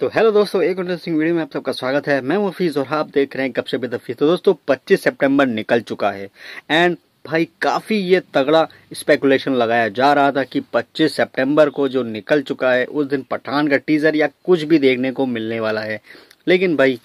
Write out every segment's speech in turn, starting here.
तो हेलो दोस्तों एक इंटरेस्टिंग वीडियो में आप सबका स्वागत है मैं मुफीज और आप देख रहे हैं कब से बेदफीज तो दोस्तों 25 सितंबर निकल चुका है एंड भाई काफ़ी ये तगड़ा स्पेकुलेशन लगाया जा रहा था कि 25 सितंबर को जो निकल चुका है उस दिन पठान का टीज़र या कुछ भी देखने को मिलने वाला है लेकिन भाई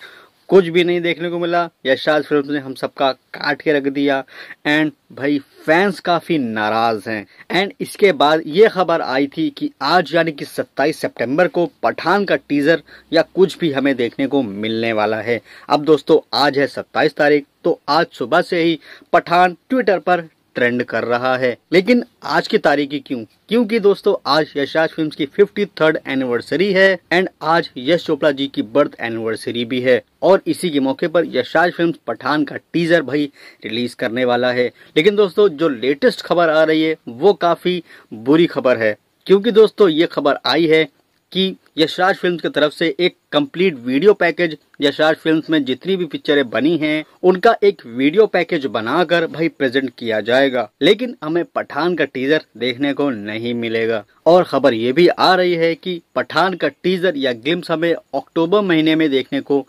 कुछ भी नहीं देखने को मिला यशराज फिल्म ने हम सबका काट के रख दिया एंड भाई फैंस काफ़ी नाराज़ हैं एंड इसके बाद ये खबर आई थी कि आज यानी कि 27 सितंबर को पठान का टीज़र या कुछ भी हमें देखने को मिलने वाला है अब दोस्तों आज है 27 तारीख तो आज सुबह से ही पठान ट्विटर पर ट्रेंड कर रहा है लेकिन आज की तारीख की क्यों क्योंकि दोस्तों आज यशराज फिल्म्स की फिफ्टी थर्ड एनिवर्सरी है एंड आज यश चोपड़ा जी की बर्थ एनिवर्सरी भी है और इसी के मौके पर यशराज फिल्म्स पठान का टीजर भाई रिलीज करने वाला है लेकिन दोस्तों जो लेटेस्ट खबर आ रही है वो काफी बुरी खबर है क्योंकि दोस्तों ये खबर आई है कि यशराज फिल्म की तरफ से एक complete video package Yashraj Films में जितनी भी पिक्चरें बनी हैं उनका एक वीडियो पैकेज बनाकर भाई प्रेजेंट किया जाएगा लेकिन हमें पठान का टीजर देखने को नहीं मिलेगा और खबर ये भी आ रही है कि पठान का टीजर या ग्लिम्स हमें अक्टूबर महीने में देखने को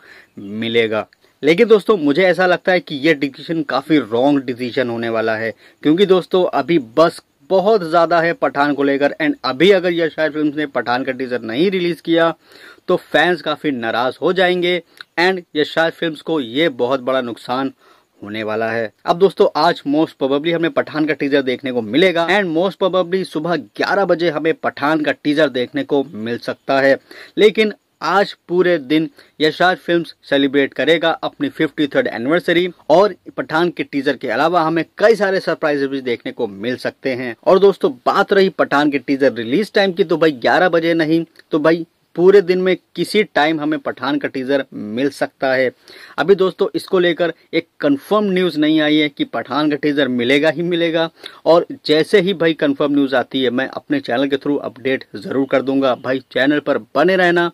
मिलेगा लेकिन दोस्तों मुझे ऐसा लगता है कि ये डिसीजन काफ़ी रॉन्ग डिसीजन होने वाला है क्योंकि दोस्तों अभी बस बहुत ज़्यादा है पठान को लेकर एंड अभी अगर यश राज फिल्म ने पठान का टीजर नहीं रिलीज़ किया तो फैंस काफ़ी नाराज़ हो जाएंगे एंड यश राज फिल्म को ये बहुत बड़ा नुकसान होने वाला है अब दोस्तों आज मोस्ट प्रोबेबली हमें पठान का टीजर देखने को मिलेगा एंड मोस्ट प्रोबेबली सुबह 11 बजे हमें पठान का टीजर देखने को मिल सकता है लेकिन आज पूरे दिन यशराज फिल्म्स सेलिब्रेट करेगा अपनी फिफ्टी थर्ड एनिवर्सरी और पठान के टीजर के अलावा हमें कई सारे सरप्राइजेस भी देखने को मिल सकते हैं और दोस्तों बात रही पठान के टीजर रिलीज टाइम की तो भाई ग्यारह बजे नहीं तो भाई पूरे दिन में किसी टाइम हमें पठान का टीजर मिल सकता है अभी दोस्तों इसको लेकर एक कंफर्म न्यूज़ नहीं आई है कि पठान का टीजर मिलेगा ही मिलेगा और जैसे ही भाई कंफर्म न्यूज़ आती है मैं अपने चैनल के थ्रू अपडेट ज़रूर कर दूंगा भाई चैनल पर बने रहना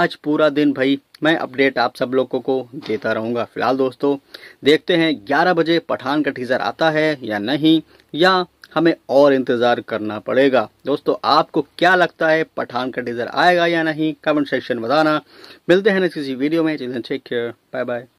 आज पूरा दिन भाई मैं अपडेट आप सब लोगों को देता रहूँगा फिलहाल दोस्तों देखते हैं ग्यारह बजे पठान का टीजर आता है या नहीं या हमें और इंतज़ार करना पड़ेगा दोस्तों आपको क्या लगता है पठान का टीज़र आएगा या नहीं कमेंट सेक्शन बताना मिलते हैं नेक्स्ट किसी वीडियो में टेक केयर बाय बाय